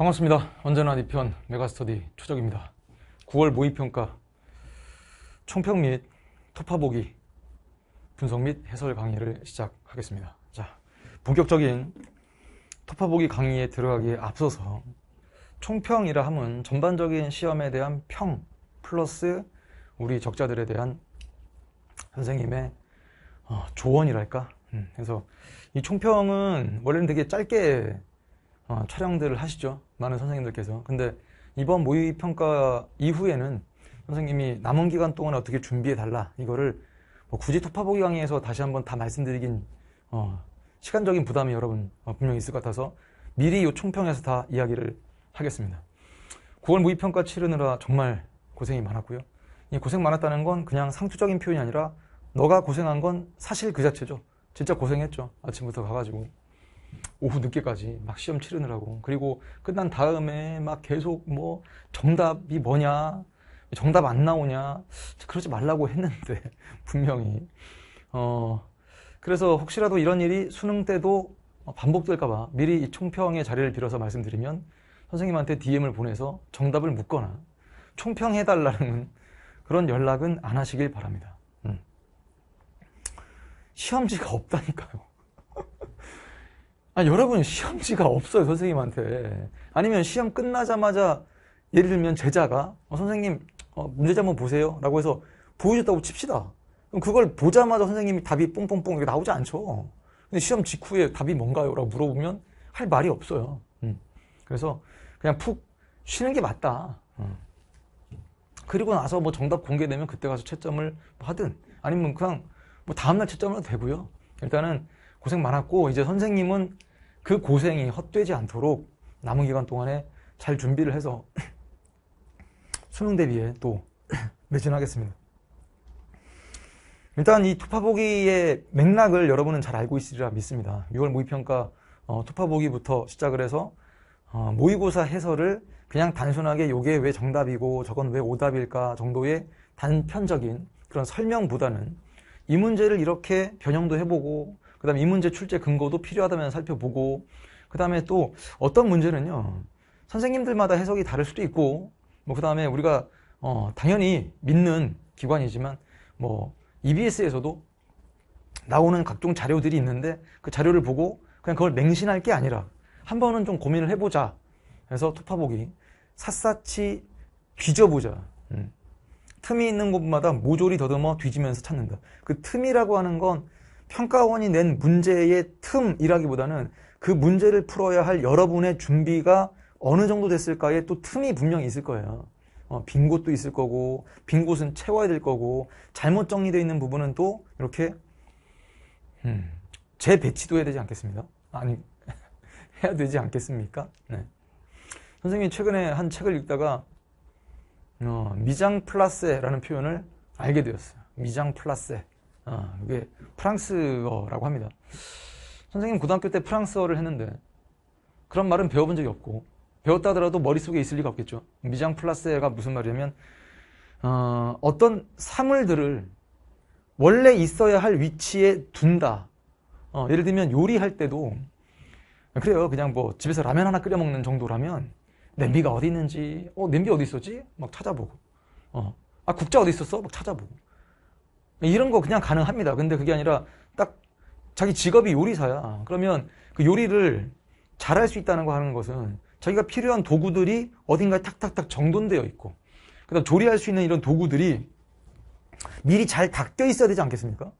반갑습니다. 언제나 2편 메가스터디 초적입니다. 9월 모의평가 총평 및 토파보기 분석 및 해설 강의를 시작하겠습니다. 자, 본격적인 토파보기 강의에 들어가기에 앞서서 총평이라 함은 전반적인 시험에 대한 평 플러스 우리 적자들에 대한 선생님의 어, 조언이랄까? 음, 그래서 이 총평은 원래는 되게 짧게 어, 촬영들을 하시죠. 많은 선생님들께서. 근데 이번 모의 평가 이후에는 선생님이 남은 기간 동안 어떻게 준비해 달라 이거를 뭐 굳이 토파보기 강의에서 다시 한번 다 말씀드리긴 어, 시간적인 부담이 여러분 어, 분명히 있을 것 같아서 미리 요청평에서다 이야기를 하겠습니다. 9월 모의평가 치르느라 정말 고생이 많았고요. 이 고생 많았다는 건 그냥 상투적인 표현이 아니라 너가 고생한 건 사실 그 자체죠. 진짜 고생했죠. 아침부터 가가지고. 오후 늦게까지 막 시험 치르느라고 그리고 끝난 다음에 막 계속 뭐 정답이 뭐냐 정답 안 나오냐 그러지 말라고 했는데 분명히 어 그래서 혹시라도 이런 일이 수능 때도 반복될까봐 미리 이 총평의 자리를 빌어서 말씀드리면 선생님한테 DM을 보내서 정답을 묻거나 총평해달라는 그런 연락은 안 하시길 바랍니다. 음. 시험지가 없다니까요. 아, 여러분 시험지가 없어요 선생님한테 아니면 시험 끝나자마자 예를 들면 제자가 어, 선생님 어, 문제지 한번 보세요 라고 해서 보여줬다고 칩시다 그럼 그걸 보자마자 선생님이 답이 뽕뽕뽕 이게 나오지 않죠 근데 시험 직후에 답이 뭔가요? 라고 물어보면 할 말이 없어요 음. 그래서 그냥 푹 쉬는 게 맞다 음. 그리고 나서 뭐 정답 공개되면 그때 가서 채점을 하든 아니면 그냥 뭐 다음날 채점해도 되고요 일단은 고생 많았고 이제 선생님은 그 고생이 헛되지 않도록 남은 기간 동안에 잘 준비를 해서 수능 대비에 또 매진하겠습니다. 일단 이 투파보기의 맥락을 여러분은 잘 알고 있으리라 믿습니다. 6월 모의평가 어, 투파보기부터 시작을 해서 어, 모의고사 해설을 그냥 단순하게 요게 왜 정답이고 저건 왜 오답일까 정도의 단편적인 그런 설명보다는 이 문제를 이렇게 변형도 해보고 그 다음에 이 문제 출제 근거도 필요하다면 살펴보고 그 다음에 또 어떤 문제는요 선생님들마다 해석이 다를 수도 있고 뭐그 다음에 우리가 어, 당연히 믿는 기관이지만 뭐 EBS에서도 나오는 각종 자료들이 있는데 그 자료를 보고 그냥 그걸 맹신할 게 아니라 한 번은 좀 고민을 해보자 그래서 토파보기 샅샅이 뒤져보자 음. 틈이 있는 곳마다 모조리 더듬어 뒤지면서 찾는다 그 틈이라고 하는 건 평가원이 낸 문제의 틈이라기보다는 그 문제를 풀어야 할 여러분의 준비가 어느 정도 됐을까에 또 틈이 분명히 있을 거예요. 어, 빈 곳도 있을 거고 빈 곳은 채워야 될 거고 잘못 정리되어 있는 부분은 또 이렇게 음, 재배치도 해야 되지 않겠습니까 아니 해야 되지 않겠습니까? 네. 선생님 최근에 한 책을 읽다가 어, 미장 플라세라는 표현을 알게 되었어요. 미장 플라세. 아, 이게 프랑스어라고 합니다. 선생님 고등학교 때 프랑스어를 했는데 그런 말은 배워본 적이 없고 배웠다 하더라도 머릿속에 있을 리가 없겠죠. 미장 플라세가 무슨 말이냐면 어, 어떤 사물들을 원래 있어야 할 위치에 둔다. 어, 예를 들면 요리할 때도 그래요. 그냥 뭐 집에서 라면 하나 끓여 먹는 정도라면 냄비가 어디 있는지, 어, 냄비 어디 있었지? 막 찾아보고. 어, 아, 국자 어디 있었어? 막 찾아보고. 이런 거 그냥 가능합니다. 근데 그게 아니라 딱 자기 직업이 요리사야. 그러면 그 요리를 잘할 수 있다는 거 하는 것은 자기가 필요한 도구들이 어딘가에 탁탁탁 정돈되어 있고 그다음 조리할 수 있는 이런 도구들이 미리 잘 닦여 있어야 되지 않겠습니까?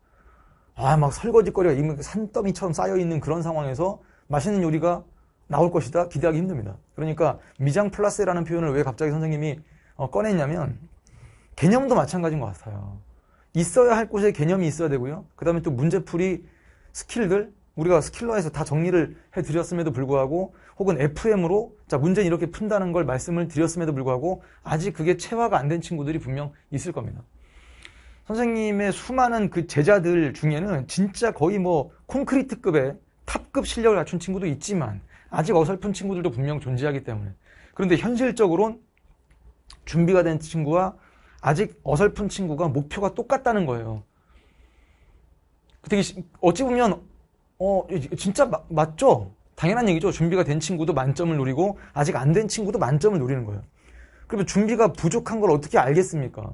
아막 설거지거리가 그 산더미처럼 쌓여 있는 그런 상황에서 맛있는 요리가 나올 것이다 기대하기 힘듭니다. 그러니까 미장 플라스라는 표현을 왜 갑자기 선생님이 어, 꺼냈냐면 개념도 마찬가지인 것 같아요. 있어야 할 곳에 개념이 있어야 되고요. 그 다음에 또 문제풀이 스킬들, 우리가 스킬러에서 다 정리를 해드렸음에도 불구하고 혹은 FM으로 자 문제는 이렇게 푼다는 걸 말씀을 드렸음에도 불구하고 아직 그게 체화가 안 된 친구들이 분명 있을 겁니다. 선생님의 수많은 그 제자들 중에는 진짜 거의 뭐 콘크리트급의 탑급 실력을 갖춘 친구도 있지만 아직 어설픈 친구들도 분명 존재하기 때문에 그런데 현실적으론 준비가 된 친구와 아직 어설픈 친구가 목표가 똑같다는 거예요. 되게 어찌 보면 어 진짜 마, 맞죠? 당연한 얘기죠. 준비가 된 친구도 만점을 노리고 아직 안 된 친구도 만점을 노리는 거예요. 그러면 준비가 부족한 걸 어떻게 알겠습니까?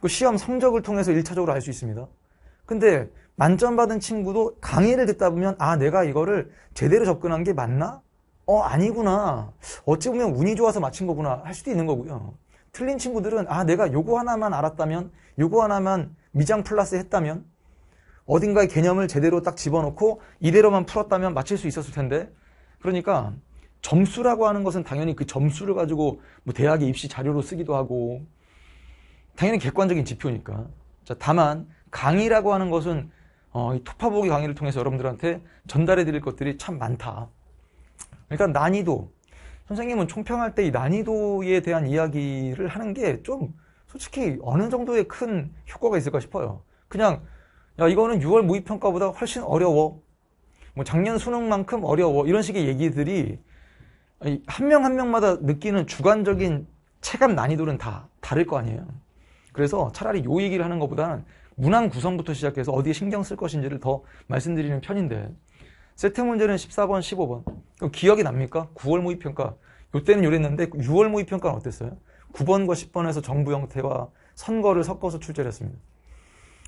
그 시험 성적을 통해서 1차적으로 알 수 있습니다. 근데 만점 받은 친구도 강의를 듣다 보면 아 내가 이거를 제대로 접근한 게 맞나? 어 아니구나. 어찌 보면 운이 좋아서 맞힌 거구나 할 수도 있는 거고요. 틀린 친구들은 아 내가 요거 하나만 알았다면 요거 하나만 미장 플러스 했다면 어딘가의 개념을 제대로 딱 집어넣고 이대로만 풀었다면 맞출 수 있었을 텐데 그러니까 점수라고 하는 것은 당연히 그 점수를 가지고 뭐 대학의 입시 자료로 쓰기도 하고 당연히 객관적인 지표니까 자 다만 강의라고 하는 것은 어, 이 토파보기 강의를 통해서 여러분들한테 전달해 드릴 것들이 참 많다 그러니까 난이도 선생님은 총평할 때 이 난이도에 대한 이야기를 하는 게 좀 솔직히 어느 정도의 큰 효과가 있을까 싶어요. 그냥 야 이거는 6월 모의평가보다 훨씬 어려워. 뭐 작년 수능만큼 어려워. 이런 식의 얘기들이 한 명한 한 명마다 느끼는 주관적인 체감 난이도는 다 다를 거 아니에요. 그래서 차라리 요 얘기를 하는 것보다는 문항 구성부터 시작해서 어디에 신경 쓸 것인지를 더 말씀드리는 편인데 세트 문제는 14번, 15번. 그럼 기억이 납니까? 9월 모의평가. 요때는 요랬는데 6월 모의평가는 어땠어요? 9번과 10번에서 정부 형태와 선거를 섞어서 출제를 했습니다.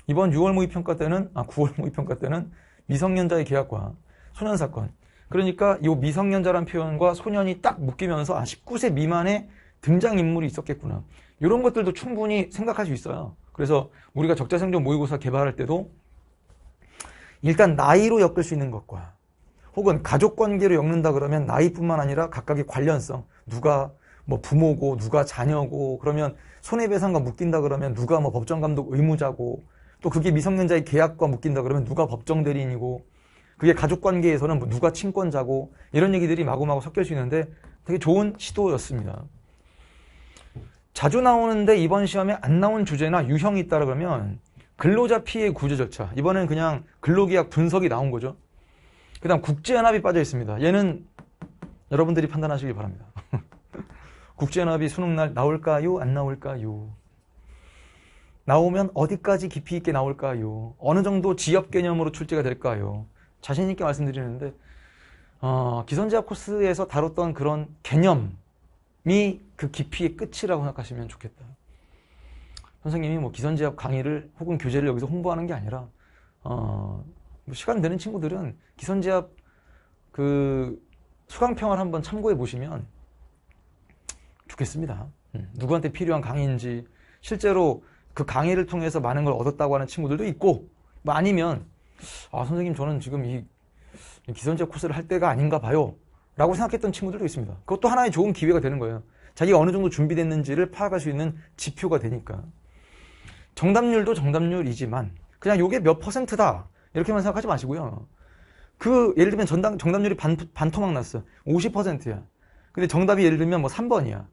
이번 6월 모의평가 때는 아 9월 모의평가 때는 미성년자의 계약과 소년 사건. 그러니까 이 미성년자란 표현과 소년이 딱 묶이면서 아 19세 미만의 등장 인물이 있었겠구나. 이런 것들도 충분히 생각할 수 있어요. 그래서 우리가 적자생존 모의고사 개발할 때도 일단 나이로 엮을 수 있는 것과 혹은 가족 관계로 엮는다 그러면 나이뿐만 아니라 각각의 관련성. 누가 뭐 부모고 누가 자녀고 그러면 손해배상과 묶인다 그러면 누가 뭐 법정 감독 의무자고 또 그게 미성년자의 계약과 묶인다 그러면 누가 법정 대리인이고 그게 가족 관계에서는 뭐 누가 친권자고 이런 얘기들이 마구마구 섞여수 있는데 되게 좋은 시도였습니다. 자주 나오는데 이번 시험에 안 나온 주제나 유형이 있다 그러면 근로자 피해 구제 절차 이번엔 그냥 근로계약 분석이 나온 거죠. 그 다음 국제연합이 빠져 있습니다. 얘는 여러분들이 판단하시길 바랍니다. 국제연합이 수능날 나올까요? 안 나올까요? 나오면 어디까지 깊이 있게 나올까요? 어느 정도 지역 개념으로 출제가 될까요? 자신 있게 말씀드리는데 어, 기선제압 코스에서 다뤘던 그런 개념이 그 깊이의 끝이라고 생각하시면 좋겠다. 선생님이 뭐 기선제압 강의를 혹은 교재를 여기서 홍보하는 게 아니라 어, 뭐 시간 되는 친구들은 기선제압 그 수강평을 한번 참고해 보시면 좋겠습니다. 음, 누구한테 필요한 강의인지 실제로 그 강의를 통해서 많은 걸 얻었다고 하는 친구들도 있고 뭐 아니면 아 선생님 저는 지금 이 기선제압 코스를 할 때가 아닌가 봐요 라고 생각했던 친구들도 있습니다. 그것도 하나의 좋은 기회가 되는 거예요. 자기가 어느 정도 준비됐는지를 파악할 수 있는 지표가 되니까 정답률도 정답률이지만 그냥 요게 몇 퍼센트다 이렇게만 생각하지 마시고요. 그 예를 들면 전당, 정답률이 반, 반토막 났어. 50%야. 근데 정답이 예를 들면 뭐 3번이야.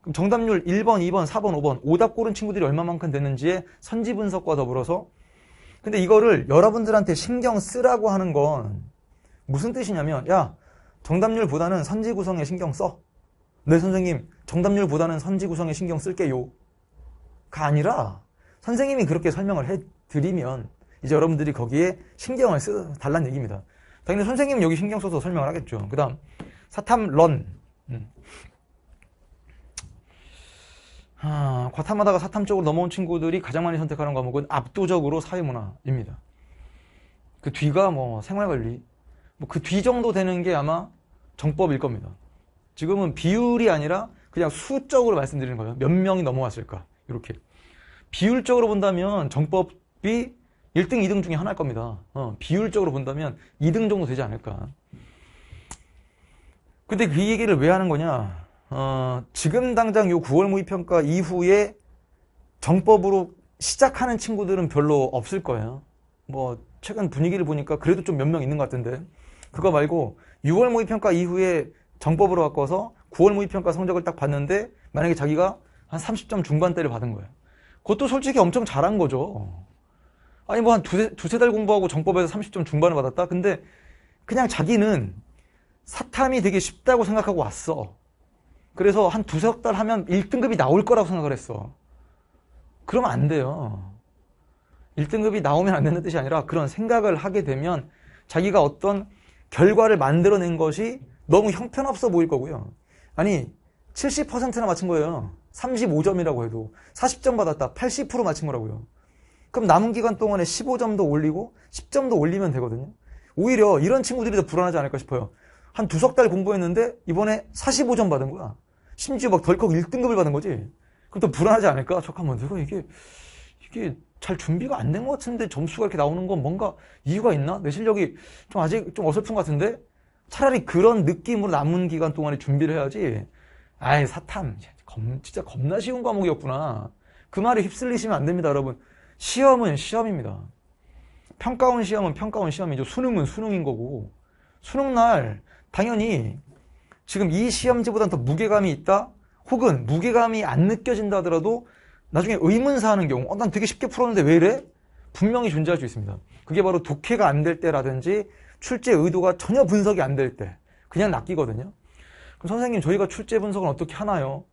그럼 정답률 1번, 2번, 4번, 5번 오답 고른 친구들이 얼마만큼 되는지에 선지 분석과 더불어서 근데 이거를 여러분들한테 신경 쓰라고 하는 건 무슨 뜻이냐면 야 정답률보다는 선지 구성에 신경 써. 네 선생님 정답률보다는 선지 구성에 신경 쓸게요. 가 아니라 선생님이 그렇게 설명을 해드리면 이제 여러분들이 거기에 신경을 쓰 달란 얘기입니다. 당연히 선생님은 여기 신경 써서 설명을 하겠죠. 그 다음 사탐런 음. 아, 과탐하다가 사탐 쪽으로 넘어온 친구들이 가장 많이 선택하는 과목은 압도적으로 사회문화입니다. 그 뒤가 뭐 생활관리, 뭐 그 뒤 정도 되는 게 아마 정법일 겁니다. 지금은 비율이 아니라 그냥 수적으로 말씀드리는 거예요. 몇 명이 넘어왔을까 이렇게 비율적으로 본다면 정법이 1등, 2등 중에 하나일 겁니다. 어, 비율적으로 본다면 2등 정도 되지 않을까. 근데 그 얘기를 왜 하는 거냐. 어, 지금 당장 요 9월 모의평가 이후에 정법으로 시작하는 친구들은 별로 없을 거예요. 뭐, 최근 분위기를 보니까 그래도 좀 몇 명 있는 것 같은데. 그거 말고 6월 모의평가 이후에 정법으로 바꿔서 9월 모의평가 성적을 딱 봤는데 만약에 자기가 한 30점 중반대를 받은 거예요. 그것도 솔직히 엄청 잘한 거죠. 아니 뭐한 두세, 두세 달 공부하고 정법에서 30점 중반을 받았다? 근데 그냥 자기는 사탐이 되게 쉽다고 생각하고 왔어. 그래서 한 두세 달 하면 1등급이 나올 거라고 생각을 했어. 그러면 안 돼요. 1등급이 나오면 안 되는 뜻이 아니라 그런 생각을 하게 되면 자기가 어떤 결과를 만들어낸 것이 너무 형편없어 보일 거고요. 아니, 70%나 맞춘 거예요. 35점이라고 해도. 40점 받았다. 80% 맞춘 거라고요. 그럼 남은 기간 동안에 15점도 올리고 10점도 올리면 되거든요. 오히려 이런 친구들이 더 불안하지 않을까 싶어요. 한 두 석 달 공부했는데 이번에 45점 받은 거야. 심지어 막 덜컥 1등급을 받은 거지. 그럼 더 불안하지 않을까? 잠깐만, 내가 이게, 이게 잘 준비가 안 된 것 같은데 점수가 이렇게 나오는 건 뭔가 이유가 있나? 내 실력이 좀 아직 좀 어설픈 것 같은데? 차라리 그런 느낌으로 남은 기간 동안에 준비를 해야지. 아예 사탐. 진짜 겁나 쉬운 과목이었구나. 그 말에 휩쓸리시면 안 됩니다, 여러분. 시험은 시험입니다. 평가원 시험은 평가원 시험이죠. 수능은 수능인 거고 수능 날 당연히 지금 이 시험지보다는 더 무게감이 있다? 혹은 무게감이 안 느껴진다 하더라도 나중에 의문사하는 경우 어, 난 되게 쉽게 풀었는데 왜 이래? 분명히 존재할 수 있습니다. 그게 바로 독해가 안 될 때라든지 출제 의도가 전혀 분석이 안 될 때 그냥 낚이거든요. 그럼 선생님 저희가 출제 분석은 어떻게 하나요?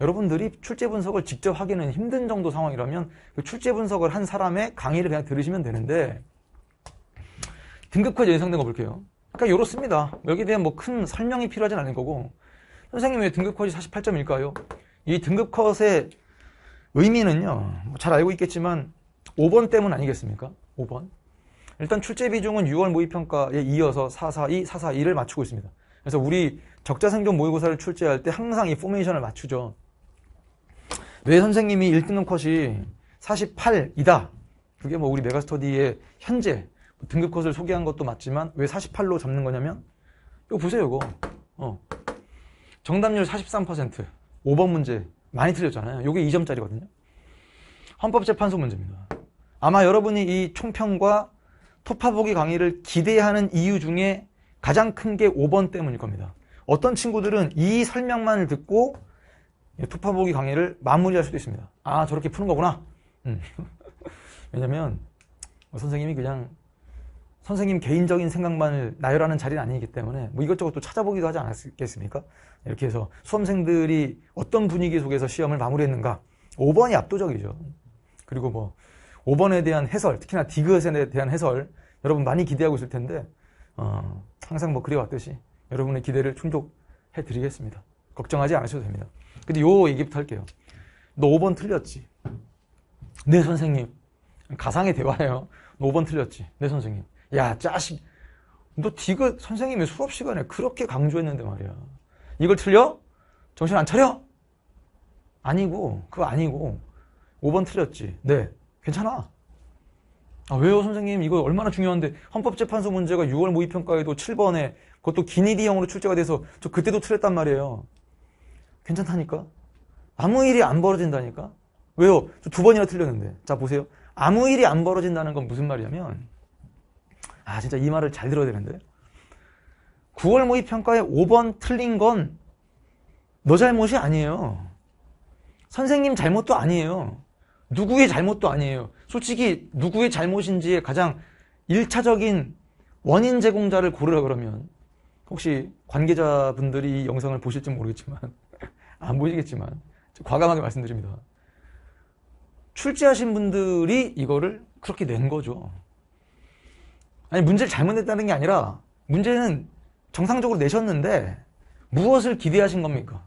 여러분들이 출제 분석을 직접 하기는 힘든 정도 상황이라면 그 출제 분석을 한 사람의 강의를 그냥 들으시면 되는데 등급까지 예상된 거 볼게요. 아까 이렇습니다. 여기에 대한 뭐 큰 설명이 필요하진 않을 거고 선생님 왜 등급 컷이 48점일까요? 이 등급 컷의 의미는요. 뭐 잘 알고 있겠지만 5번 때문 아니겠습니까? 5번. 일단 출제 비중은 6월 모의평가에 이어서 442, 442를 맞추고 있습니다. 그래서 우리 적자생존 모의고사를 출제할 때 항상 이 포메이션을 맞추죠. 왜 선생님이 1등급 컷이 48이다. 그게 뭐 우리 메가스터디의 현재 뭐 등급 컷을 소개한 것도 맞지만 왜 48로 잡는 거냐면 이거 보세요 이거 어. 정답률 43% 5번 문제 많이 틀렸잖아요 이게 2점짜리거든요 헌법재판소 문제입니다 아마 여러분이 이 총평과 토파보기 강의를 기대하는 이유 중에 가장 큰 게 5번 때문일 겁니다 어떤 친구들은 이 설명만을 듣고 예, 투파보기 강의를 마무리할 수도 있습니다. 아 저렇게 푸는 거구나. 음. 왜냐면 뭐 선생님이 그냥 선생님 개인적인 생각만을 나열하는 자리는 아니기 때문에 뭐 이것저것 또 찾아보기도 하지 않았겠습니까? 이렇게 해서 수험생들이 어떤 분위기 속에서 시험을 마무리했는가 5번이 압도적이죠. 그리고 뭐 5번에 대한 해설, 특히나 디귿에 대한 해설 여러분 많이 기대하고 있을 텐데 어, 항상 뭐 그래왔듯이 여러분의 기대를 충족해 드리겠습니다. 걱정하지 않으셔도 됩니다. 근데 요 얘기부터 할게요. 너 5번 틀렸지? 네, 선생님. 가상의 대화예요. 너 5번 틀렸지? 네, 선생님. 야, 짜식. 너 디귿 선생님이 수업 시간에 그렇게 강조했는데 말이야. 이걸 틀려? 정신 안 차려? 아니고, 그거 아니고. 5번 틀렸지? 네. 괜찮아. 아, 왜요, 선생님? 이거 얼마나 중요한데. 헌법재판소 문제가 6월 모의평가에도 7번에 그것도 기니디형으로 출제가 돼서 저 그때도 틀렸단 말이에요. 괜찮다니까? 아무 일이 안 벌어진다니까? 왜요? 저두 번이나 틀렸는데. 자, 보세요. 아무 일이 안 벌어진다는 건 무슨 말이냐면, 아, 진짜 이 말을 잘 들어야 되는데. 9월 모의평가에 5번 틀린 건 너 잘못이 아니에요. 선생님 잘못도 아니에요. 누구의 잘못도 아니에요. 솔직히 누구의 잘못인지에 가장 1차적인 원인 제공자를 고르라 그러면 혹시 관계자분들이 이 영상을 보실지 모르겠지만 안 보이겠지만 과감하게 말씀드립니다. 출제하신 분들이 이거를 그렇게 낸 거죠. 아니 문제를 잘못 냈다는 게 아니라 문제는 정상적으로 내셨는데 무엇을 기대하신 겁니까?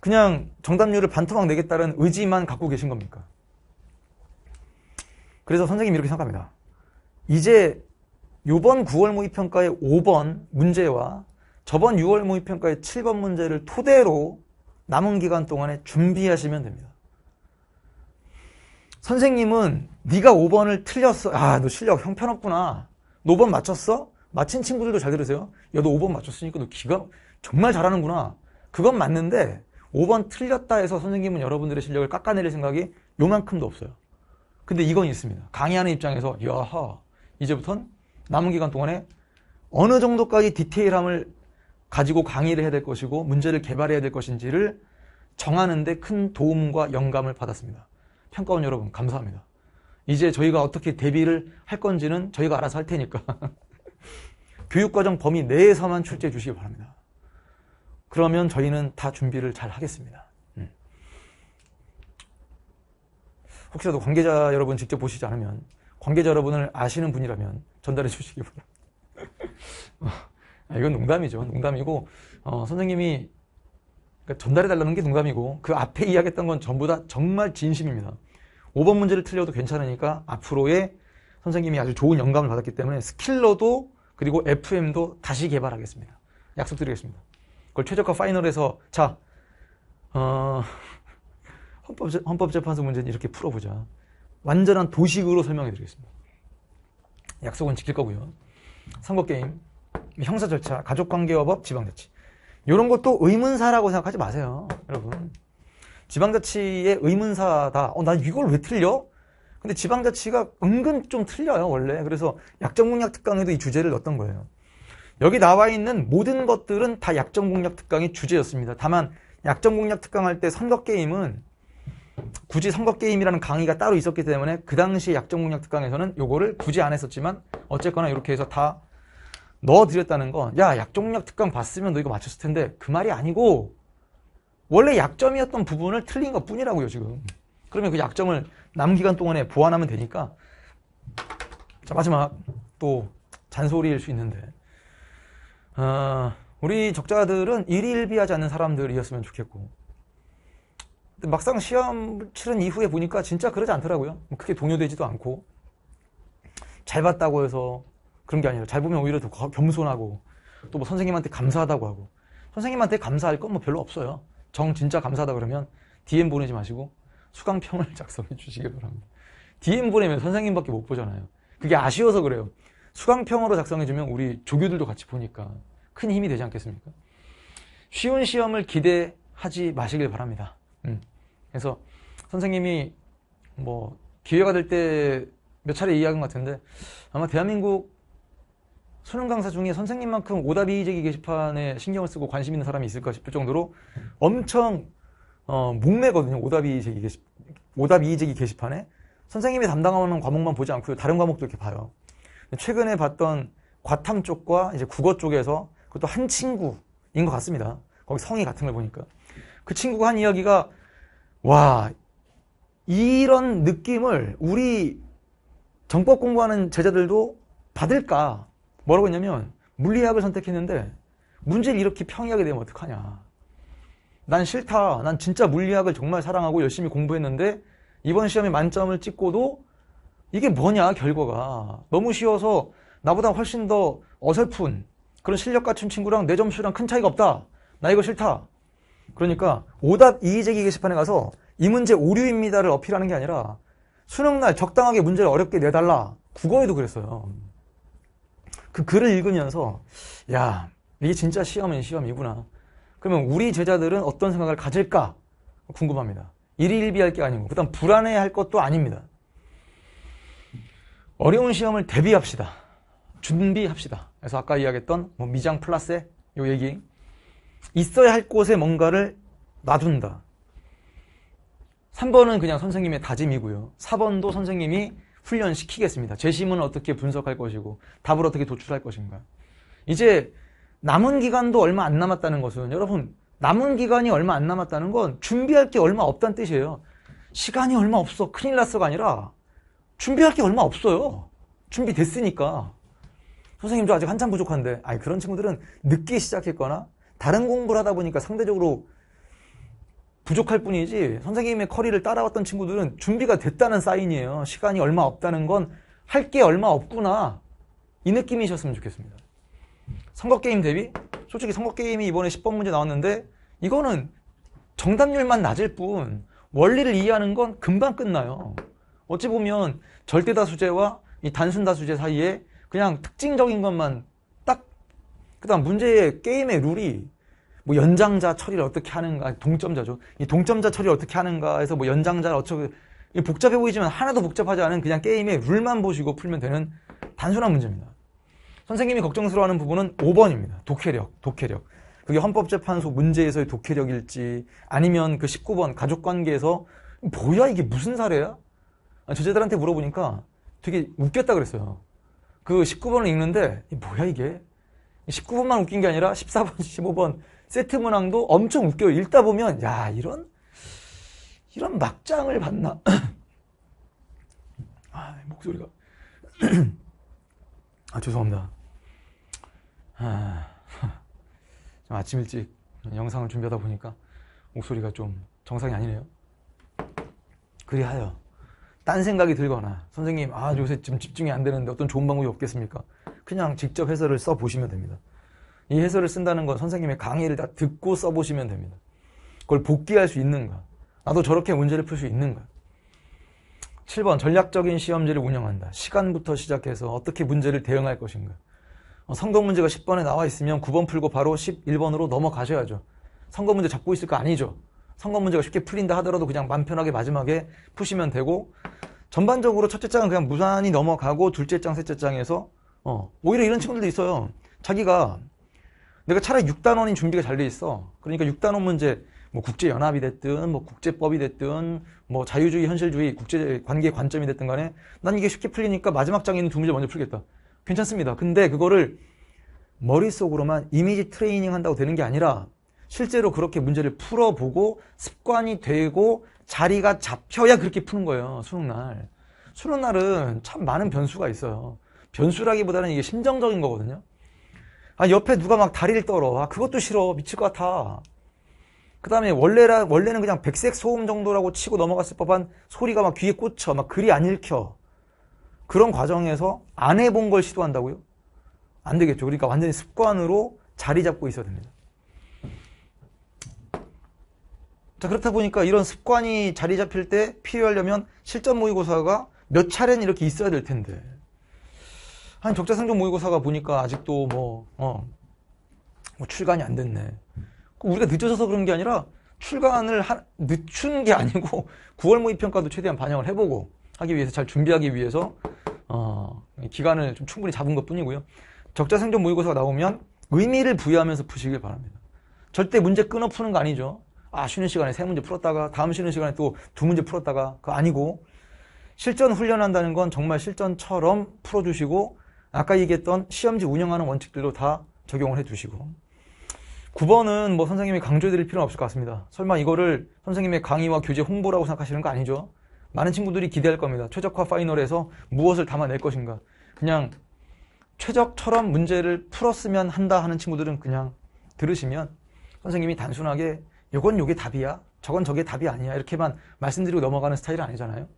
그냥 정답률을 반토막 내겠다는 의지만 갖고 계신 겁니까? 그래서 선생님이 이렇게 생각합니다. 이제 요번 9월 모의평가의 5번 문제와 저번 6월 모의평가의 7번 문제를 토대로 남은 기간 동안에 준비하시면 됩니다. 선생님은 네가 5번을 틀렸어. 아, 너 실력 형편없구나. 너 5번 맞췄어? 맞힌 친구들도 잘 들으세요. 야, 너 5번 맞췄으니까 너 기가 정말 잘하는구나. 그건 맞는데 5번 틀렸다 해서 선생님은 여러분들의 실력을 깎아내릴 생각이 요만큼도 없어요. 근데 이건 있습니다. 강의하는 입장에서 야하 이제부턴 남은 기간 동안에 어느 정도까지 디테일함을 가지고 강의를 해야 될 것이고 문제를 개발해야 될 것인지를 정하는데 큰 도움과 영감을 받았습니다. 평가원 여러분 감사합니다. 이제 저희가 어떻게 대비를 할 건지는 저희가 알아서 할 테니까 교육과정 범위 내에서만 출제해 주시기 바랍니다. 그러면 저희는 다 준비를 잘 하겠습니다. 음. 혹시라도 관계자 여러분 직접 보시지 않으면 관계자 여러분을 아시는 분이라면 전달해 주시기 바랍니다. 아, 이건 농담이죠. 농담이고 어, 선생님이 그러니까 전달해 달라는 게 농담이고 그 앞에 이야기했던 건 전부 다 정말 진심입니다. 5번 문제를 틀려도 괜찮으니까 앞으로의 선생님이 아주 좋은 영감을 받았기 때문에 스킬러도 그리고 FM도 다시 개발하겠습니다. 약속드리겠습니다. 그걸 최적화 파이널에서 자 어, 헌법, 헌법재판소 문제는 이렇게 풀어보자. 완전한 도식으로 설명해 드리겠습니다. 약속은 지킬 거고요. 선거게임 형사 절차, 가족관계어법, 지방자치. 이런 것도 의문사라고 생각하지 마세요, 여러분. 지방자치의 의문사다. 어, 난 이걸 왜 틀려? 근데 지방자치가 은근 좀 틀려요, 원래. 그래서 약정공약특강에도 이 주제를 넣었던 거예요. 여기 나와 있는 모든 것들은 다 약정공약특강의 주제였습니다. 다만, 약정공약특강 할때 선거게임은 굳이 선거게임이라는 강의가 따로 있었기 때문에 그 당시 약정공약특강에서는 요거를 굳이 안 했었지만 어쨌거나 이렇게 해서 다 넣어드렸다는 건 야 약종력 특강 봤으면 너 이거 맞췄을 텐데 그 말이 아니고 원래 약점이었던 부분을 틀린 것 뿐이라고요 지금 그러면 그 약점을 남기간 동안에 보완하면 되니까 자 마지막 또 잔소리일 수 있는데 어, 우리 적자들은 일일비하지 않는 사람들이었으면 좋겠고 근데 막상 시험 치른 이후에 보니까 진짜 그러지 않더라고요 뭐 크게 동요되지도 않고 잘 봤다고 해서 그런 게 아니라 잘 보면 오히려 더 겸손하고 또 뭐 선생님한테 감사하다고 하고 선생님한테 감사할 건 뭐 별로 없어요. 정 진짜 감사하다 그러면 DM 보내지 마시고 수강평을 작성해 주시기 바랍니다. DM 보내면 선생님밖에 못 보잖아요. 그게 아쉬워서 그래요. 수강평으로 작성해 주면 우리 조교들도 같이 보니까 큰 힘이 되지 않겠습니까? 쉬운 시험을 기대하지 마시길 바랍니다. 음. 그래서 선생님이 뭐 기회가 될 때 몇 차례 이야기한 것 같은데 아마 대한민국 수능 강사 중에 선생님만큼 오답이의제기 게시판에 신경을 쓰고 관심 있는 사람이 있을까 싶을 정도로 엄청 어, 목매거든요. 오답이의제기 게시 오답이의제기 게시판에 선생님이 담당하는 과목만 보지 않고요. 다른 과목도 이렇게 봐요. 최근에 봤던 과탐 쪽과 이제 국어 쪽에서 그것도 한 친구인 것 같습니다. 거기 성의 같은 걸 보니까 그 친구가 한 이야기가 와 이런 느낌을 우리 정법 공부하는 제자들도 받을까 뭐라고 했냐면 물리학을 선택했는데 문제를 이렇게 평이하게 되면 어떡하냐. 난 싫다. 난 진짜 물리학을 정말 사랑하고 열심히 공부했는데 이번 시험에 만점을 찍고도 이게 뭐냐 결과가 너무 쉬워서 나보다 훨씬 더 어설픈 그런 실력 갖춘 친구랑 내 점수랑 큰 차이가 없다. 나 이거 싫다. 그러니까 오답 이의제기 게시판에 가서 이 문제 오류입니다를 어필하는 게 아니라 수능날 적당하게 문제를 어렵게 내달라. 국어에도 그랬어요. 그 글을 읽으면서 야 이게 진짜 시험은 시험이구나. 그러면 우리 제자들은 어떤 생각을 가질까 궁금합니다. 일희일비할 게 아니고 그다음 불안해할 것도 아닙니다. 어려운 시험을 대비합시다. 준비합시다. 그래서 아까 이야기했던 뭐 미장 플라스의요 얘기 있어야 할 곳에 뭔가를 놔둔다. 3번은 그냥 선생님의 다짐이고요. 4번도 선생님이 훈련시키겠습니다. 재심은 어떻게 분석할 것이고 답을 어떻게 도출할 것인가. 이제 남은 기간도 얼마 안 남았다는 것은 여러분 남은 기간이 얼마 안 남았다는 건 준비할 게 얼마 없다는 뜻이에요. 시간이 얼마 없어 큰일 났어가 아니라 준비할 게 얼마 없어요. 준비됐으니까. 선생님 저 아직 한참 부족한데 아니 그런 친구들은 늦게 시작했거나 다른 공부를 하다 보니까 상대적으로 부족할 뿐이지 선생님의 커리를 따라왔던 친구들은 준비가 됐다는 사인이에요. 시간이 얼마 없다는 건 할 게 얼마 없구나 이 느낌이셨으면 좋겠습니다. 선거 게임 대비 솔직히 선거 게임이 이번에 10번 문제 나왔는데 이거는 정답률만 낮을 뿐 원리를 이해하는 건 금방 끝나요. 어찌 보면 절대 다수제와 이 단순 다수제 사이에 그냥 특징적인 것만 딱 그다음 문제의 게임의 룰이 뭐 연장자 처리를 어떻게 하는가, 동점자죠. 이 동점자 처리를 어떻게 하는가 해서 뭐 연장자를 어떻게 복잡해 보이지만 하나도 복잡하지 않은 그냥 게임의 룰만 보시고 풀면 되는 단순한 문제입니다. 선생님이 걱정스러워하는 부분은 5번입니다. 독해력, 독해력. 그게 헌법재판소 문제에서의 독해력일지 아니면 그 19번 가족관계에서 뭐야 이게 무슨 사례야? 저자들한테 아, 물어보니까 되게 웃겼다 그랬어요. 그 19번을 읽는데 뭐야 이게? 19번만 웃긴 게 아니라 14번, 15번, 세트 문항도 엄청 웃겨요. 읽다 보면 야 이런 이런 막장을 봤나? 아 목소리가 아 죄송합니다. 아, 좀 아침 일찍 영상을 준비하다 보니까 목소리가 좀 정상이 아니네요. 그리하여 딴 생각이 들거나 선생님 아 요새 좀 집중이 안 되는데 어떤 좋은 방법이 없겠습니까? 그냥 직접 해설을 써 보시면 됩니다. 이 해설을 쓴다는 건 선생님의 강의를 다 듣고 써보시면 됩니다. 그걸 복귀할 수 있는가? 나도 저렇게 문제를 풀 수 있는가? 7번 전략적인 시험지를 운영한다. 시간부터 시작해서 어떻게 문제를 대응할 것인가? 어, 선거 문제가 10번에 나와 있으면 9번 풀고 바로 11번으로 넘어가셔야죠. 선거 문제 잡고 있을 거 아니죠. 선거 문제가 쉽게 풀린다 하더라도 그냥 맘 편하게 마지막에 푸시면 되고 전반적으로 첫째 장은 그냥 무난히 넘어가고 둘째 장, 셋째 장에서 어, 오히려 이런 친구들도 있어요. 자기가 내가 차라리 6단원인 준비가 잘 돼 있어. 그러니까 6단원 문제, 뭐 국제연합이 됐든, 뭐 국제법이 됐든, 뭐 자유주의, 현실주의, 국제관계 관점이 됐든 간에 난 이게 쉽게 풀리니까 마지막 장에 있는 두 문제 먼저 풀겠다. 괜찮습니다. 근데 그거를 머릿속으로만 이미지 트레이닝 한다고 되는 게 아니라 실제로 그렇게 문제를 풀어보고 습관이 되고 자리가 잡혀야 그렇게 푸는 거예요. 수능날. 수능날은 참 많은 변수가 있어요. 변수라기보다는 이게 심정적인 거거든요. 아, 옆에 누가 막 다리를 떨어. 아, 그것도 싫어. 미칠 것 같아. 그 다음에 원래라, 원래는 그냥 백색 소음 정도라고 치고 넘어갔을 법한 소리가 막 귀에 꽂혀. 막 글이 안 읽혀. 그런 과정에서 안 해본 걸 시도한다고요? 안 되겠죠. 그러니까 완전히 습관으로 자리 잡고 있어야 됩니다. 자, 그렇다 보니까 이런 습관이 자리 잡힐 때 필요하려면 실전 모의고사가 몇 차례는 이렇게 있어야 될 텐데. 한 적자상종 모의고사가 보니까 아직도 뭐, 어, 뭐 출간이 안 됐네. 그 우리가 늦어져서 그런 게 아니라 출간을 하, 늦춘 게 아니고 9월 모의평가도 최대한 반영을 해보고 하기 위해서 잘 준비하기 위해서 어, 기간을 좀 충분히 잡은 것 뿐이고요. 적자생존 모의고사가 나오면 의미를 부여하면서 푸시길 바랍니다. 절대 문제 끊어 푸는 거 아니죠. 아 쉬는 시간에 세 문제 풀었다가 다음 쉬는 시간에 또 두 문제 풀었다가 그거 아니고 실전 훈련한다는 건 정말 실전처럼 풀어주시고 아까 얘기했던 시험지 운영하는 원칙들도 다 적용을 해두시고 9번은 뭐 선생님이 강조해드릴 필요는 없을 것 같습니다. 설마 이거를 선생님의 강의와 교재 홍보라고 생각하시는 거 아니죠? 많은 친구들이 기대할 겁니다. 최적화 파이널에서 무엇을 담아낼 것인가. 그냥 최적처럼 문제를 풀었으면 한다 하는 친구들은 그냥 들으시면 선생님이 단순하게 요건 요게 답이야. 저건 저게 답이 아니야. 이렇게만 말씀드리고 넘어가는 스타일은 아니잖아요.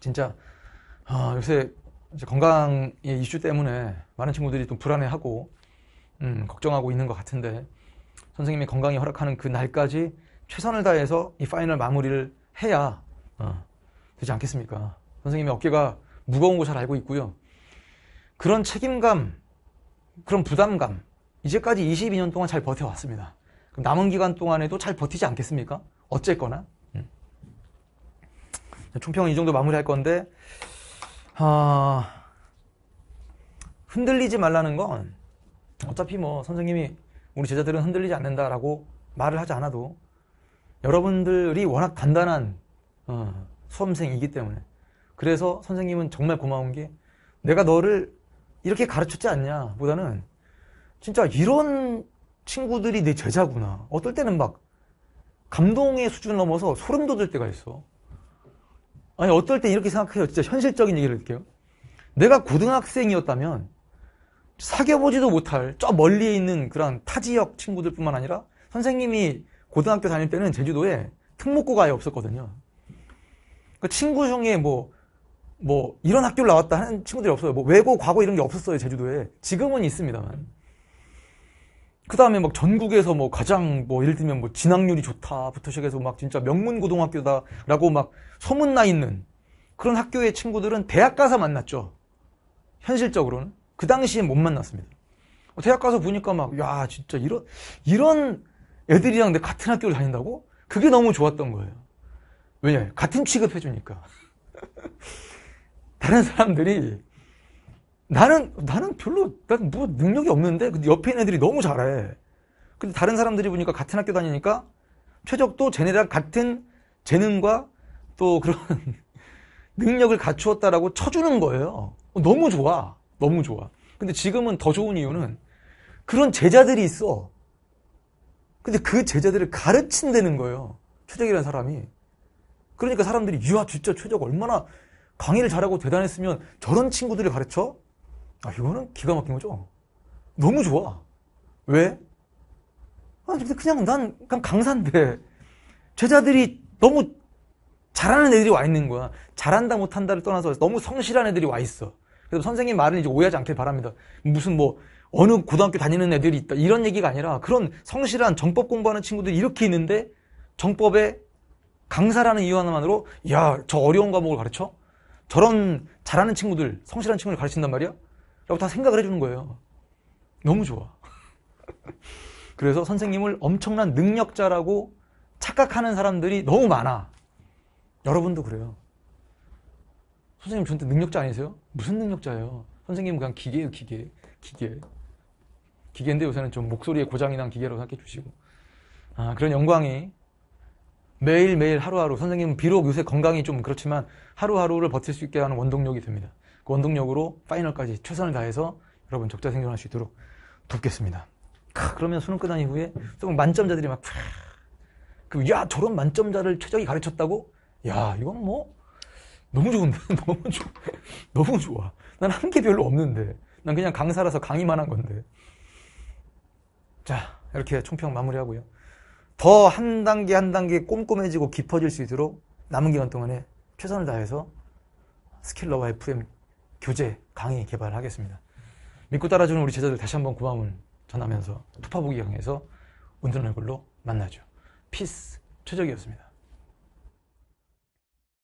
진짜 아, 요새 이제 건강의 이슈 때문에 많은 친구들이 좀 불안해하고 음, 걱정하고 있는 것 같은데 선생님이 건강이 허락하는 그 날까지 최선을 다해서 이 파이널 마무리를 해야 어, 되지 않겠습니까? 선생님의 어깨가 무거운 거 잘 알고 있고요. 그런 책임감, 그런 부담감, 이제까지 22년 동안 잘 버텨왔습니다. 남은 기간 동안에도 잘 버티지 않겠습니까? 어쨌거나. 음. 총평은 이 정도 마무리할 건데, 아, 흔들리지 말라는 건 어차피 뭐 선생님이 우리 제자들은 흔들리지 않는다라고 말을 하지 않아도 여러분들이 워낙 단단한 어, 수험생이기 때문에 그래서 선생님은 정말 고마운 게 내가 너를 이렇게 가르쳤지 않냐 보다는 진짜 이런 친구들이 내 제자구나 어떨 때는 막 감동의 수준을 넘어서 소름 돋을 때가 있어 아니 어떨 때 이렇게 생각해요. 진짜 현실적인 얘기를 할게요. 내가 고등학생이었다면 사귀어보지도 못할 저 멀리에 있는 그런 타 지역 친구들뿐만 아니라 선생님이 고등학교 다닐 때는 제주도에 특목고가 아예 없었거든요. 그 친구 중에 뭐, 뭐, 이런 학교를 나왔다 하는 친구들이 없어요. 뭐, 외고, 과고 이런 게 없었어요, 제주도에. 지금은 있습니다만. 그 다음에 막 전국에서 뭐 가장 뭐 예를 들면 뭐 진학률이 좋다부터 시작해서 막 진짜 명문 고등학교다라고 막 소문나 있는 그런 학교의 친구들은 대학 가서 만났죠. 현실적으로는. 그당시에못 만났습니다. 어, 대학 가서 보니까 막, 야, 진짜 이런, 이런 애들이랑 내 같은 학교를 다닌다고? 그게 너무 좋았던 거예요. 왜냐, 같은 취급해주니까. 다른 사람들이 나는 나는 별로 난뭐 능력이 없는데 근데 옆에 있는 애들이 너무 잘해. 근데 다른 사람들이 보니까 같은 학교 다니니까 최적도 쟤네랑 같은 재능과 또 그런 능력을 갖추었다라고 쳐주는 거예요. 어, 너무 좋아. 너무 좋아. 근데 지금은 더 좋은 이유는 그런 제자들이 있어. 근데 그 제자들을 가르친다는 거예요. 최적이라는 사람이. 그러니까 사람들이, 유야 진짜 최적 얼마나 강의를 잘하고 대단했으면 저런 친구들을 가르쳐? 아, 이거는 기가 막힌 거죠. 너무 좋아. 왜? 아, 근데 그냥 난 그냥 강사인데 제자들이 너무 잘하는 애들이 와 있는 거야. 잘한다 못한다를 떠나서 너무 성실한 애들이 와 있어. 그래서 선생님 말을 이제 오해하지 않길 바랍니다. 무슨 뭐 어느 고등학교 다니는 애들이 있다 이런 얘기가 아니라 그런 성실한 정법 공부하는 친구들이 이렇게 있는데 정법에 강사라는 이유 하나만으로 야 저 어려운 과목을 가르쳐 저런 잘하는 친구들 성실한 친구를 가르친단 말이야 라고 다 생각을 해주는 거예요. 너무 좋아. 그래서 선생님을 엄청난 능력자라고 착각하는 사람들이 너무 많아. 여러분도 그래요. 선생님 저한테 능력자 아니세요? 무슨 능력자예요? 선생님은 그냥 기계예요, 기계. 기계. 기계인데 요새는 좀 목소리에 고장이 난 기계로 생각해 주시고. 아, 그런 영광이 매일매일 하루하루, 선생님은 비록 요새 건강이 좀 그렇지만 하루하루를 버틸 수 있게 하는 원동력이 됩니다. 원동력으로 파이널까지 최선을 다해서 여러분 적자 생존할 수 있도록 돕겠습니다. 캬, 그러면 수능 끝난 이후에 좀 만점자들이 막 그, 야, 저런 만점자를 최적이 가르쳤다고? 야, 이건 뭐, 너무 좋은데? 너무 좋아. 너무 좋아. 난한게 별로 없는데. 난 그냥 강사라서 강의만 한 건데. 자, 이렇게 총평 마무리하고요. 더 한 단계 한 단계 꼼꼼해지고 깊어질 수 있도록 남은 기간 동안에 최선을 다해서 스킬러와 FM 교재, 강의 개발을 하겠습니다. 믿고 따라주는 우리 제자들 다시 한번 고마움을 전하면서 투파보기 강에서 운전한 걸로 만나죠. 피스 최적이었습니다.